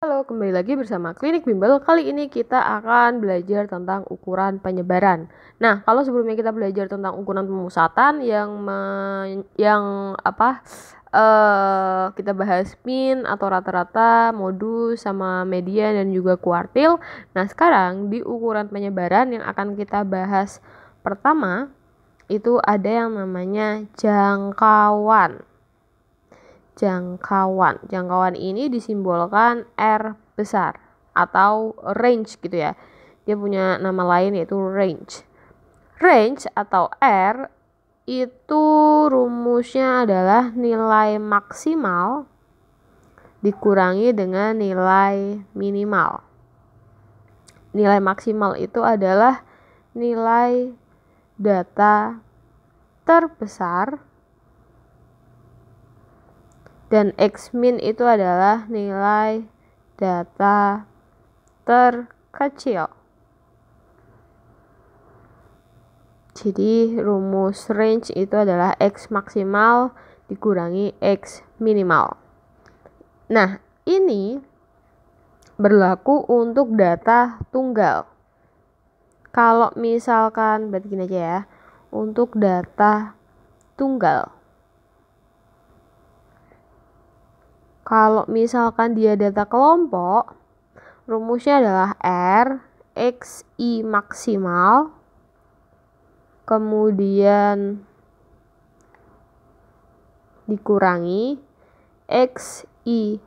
Halo, kembali lagi bersama Klinik Bimbel. Kali ini kita akan belajar tentang ukuran penyebaran. Nah, kalau sebelumnya kita belajar tentang ukuran pemusatan yang yang apa uh, kita bahas min atau rata-rata, modus sama median dan juga kuartil. Nah, sekarang di ukuran penyebaran yang akan kita bahas pertama itu ada yang namanya jangkauan jangkauan. Jangkauan ini disimbolkan R besar atau range gitu ya. Dia punya nama lain yaitu range. Range atau R itu rumusnya adalah nilai maksimal dikurangi dengan nilai minimal. Nilai maksimal itu adalah nilai data terbesar dan x min itu adalah nilai data terkecil. Jadi rumus range itu adalah x maksimal dikurangi x minimal. Nah, ini berlaku untuk data tunggal. Kalau misalkan, berarti gini aja ya, untuk data tunggal. Kalau misalkan dia data kelompok, rumusnya adalah R, X, I maksimal, kemudian dikurangi X, I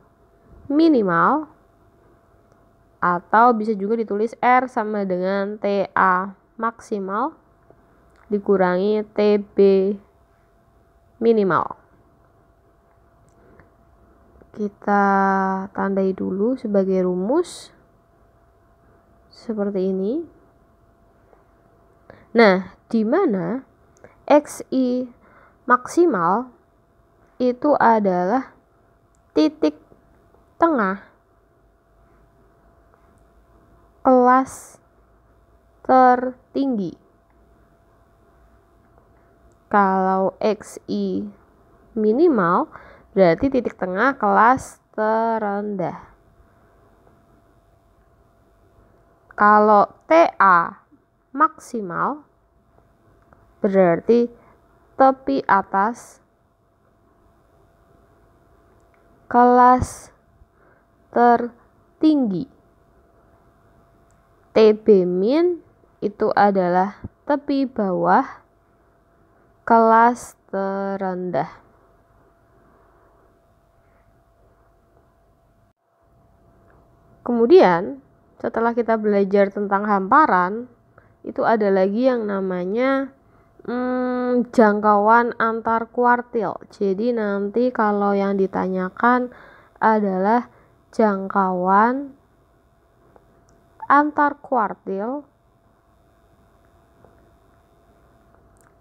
minimal, atau bisa juga ditulis R sama dengan TA maksimal dikurangi TB minimal kita tandai dulu sebagai rumus seperti ini. Nah, di mana xi maksimal itu adalah titik tengah kelas tertinggi. Kalau xi minimal Berarti titik tengah kelas terendah. Kalau TA maksimal berarti tepi atas kelas tertinggi. TB min itu adalah tepi bawah kelas terendah. Kemudian, setelah kita belajar tentang hamparan, itu ada lagi yang namanya hmm, jangkauan antar kuartil. Jadi nanti kalau yang ditanyakan adalah jangkauan antar kuartil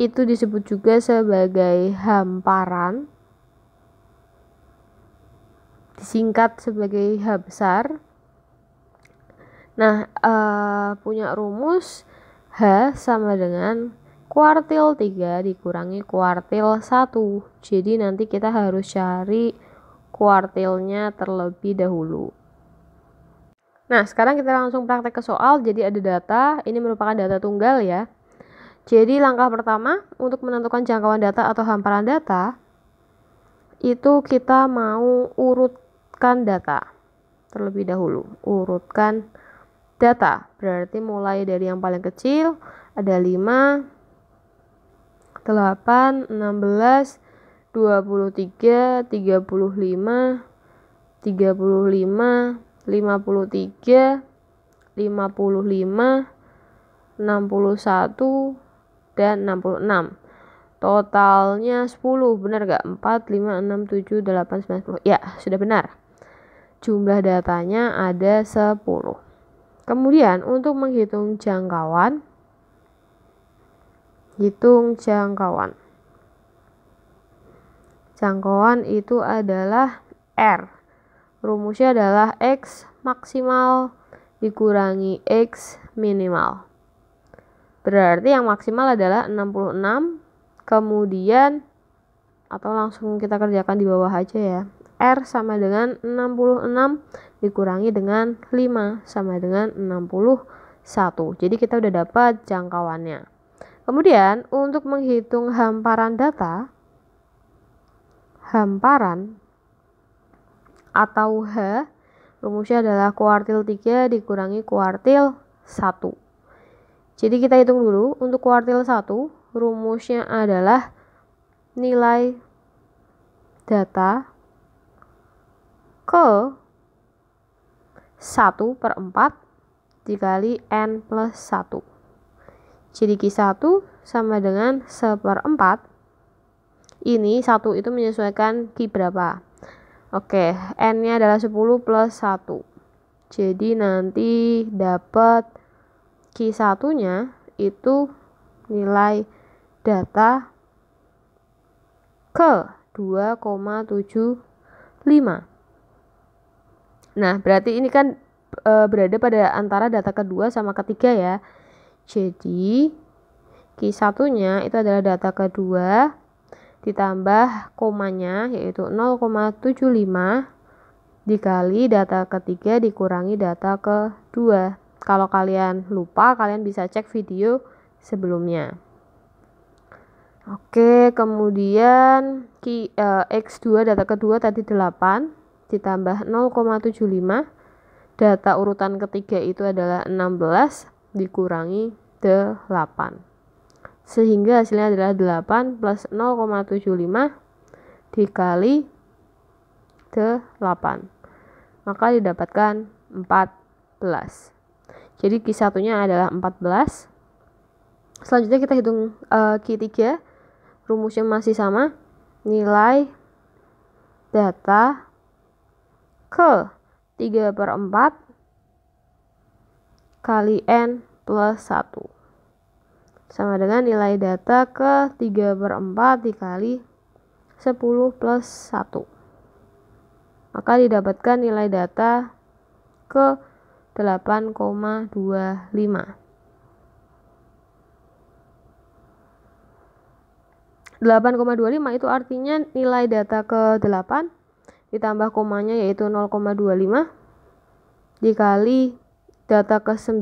itu disebut juga sebagai hamparan disingkat sebagai H besar Nah, uh, punya rumus H sama dengan kuartil 3 dikurangi kuartil 1. Jadi nanti kita harus cari kuartilnya terlebih dahulu. Nah, sekarang kita langsung praktek ke soal. Jadi ada data, ini merupakan data tunggal ya. Jadi langkah pertama untuk menentukan jangkauan data atau hamparan data itu kita mau urutkan data terlebih dahulu. Urutkan data data. Berarti mulai dari yang paling kecil ada 5, 8, 16, 23, 35, 35, 53, 55, 61, dan 66 totalnya 10 benar gak? 4, 5, 6, 7, 8, 9, 10 ya sudah benar jumlah datanya ada 10 Kemudian untuk menghitung jangkauan, hitung jangkauan. Jangkauan itu adalah R. Rumusnya adalah X maksimal dikurangi X minimal. Berarti yang maksimal adalah 66, kemudian atau langsung kita kerjakan di bawah aja ya. R sama dengan 66 dikurangi dengan 5 sama dengan 61. Jadi kita udah dapat jangkauannya. Kemudian untuk menghitung hamparan data, hamparan atau H rumusnya adalah kuartil 3 dikurangi kuartil 1. Jadi kita hitung dulu untuk kuartil 1 rumusnya adalah nilai data ke 1 per 4 dikali N plus 1. Jadi Q1 sama dengan 1 per 4. Ini 1 itu menyesuaikan Q berapa. Oke, N-nya adalah 10 plus 1. Jadi nanti dapat Q1-nya itu nilai data ke 2,75. Nah, berarti ini kan e, berada pada antara data kedua sama ketiga ya. Jadi, Q satunya itu adalah data kedua ditambah komanya yaitu 0,75 dikali data ketiga dikurangi data kedua. Kalau kalian lupa, kalian bisa cek video sebelumnya. Oke, kemudian Q, e, X2 data kedua tadi 8 ditambah 0,75 data urutan ketiga itu adalah 16 dikurangi 8 sehingga hasilnya adalah 8 plus 0,75 dikali 8 maka didapatkan 14 jadi Q1 nya adalah 14 selanjutnya kita hitung eh, Q3 rumusnya masih sama nilai data ke 3 per 4 kali N plus 1. Sama dengan nilai data ke 3 per 4 dikali 10 plus 1. Maka didapatkan nilai data ke 8,25. Delapan itu artinya nilai data ke delapan ditambah komanya yaitu 0,25 dikali data ke 9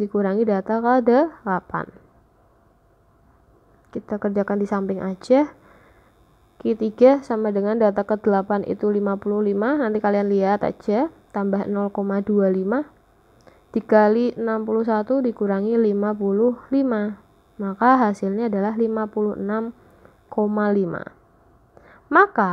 dikurangi data ke 8 kita kerjakan di samping aja Q3 sama dengan data ke 8 itu 55 nanti kalian lihat aja tambah 0,25 dikali 61 dikurangi 55 maka hasilnya adalah 56,5 maka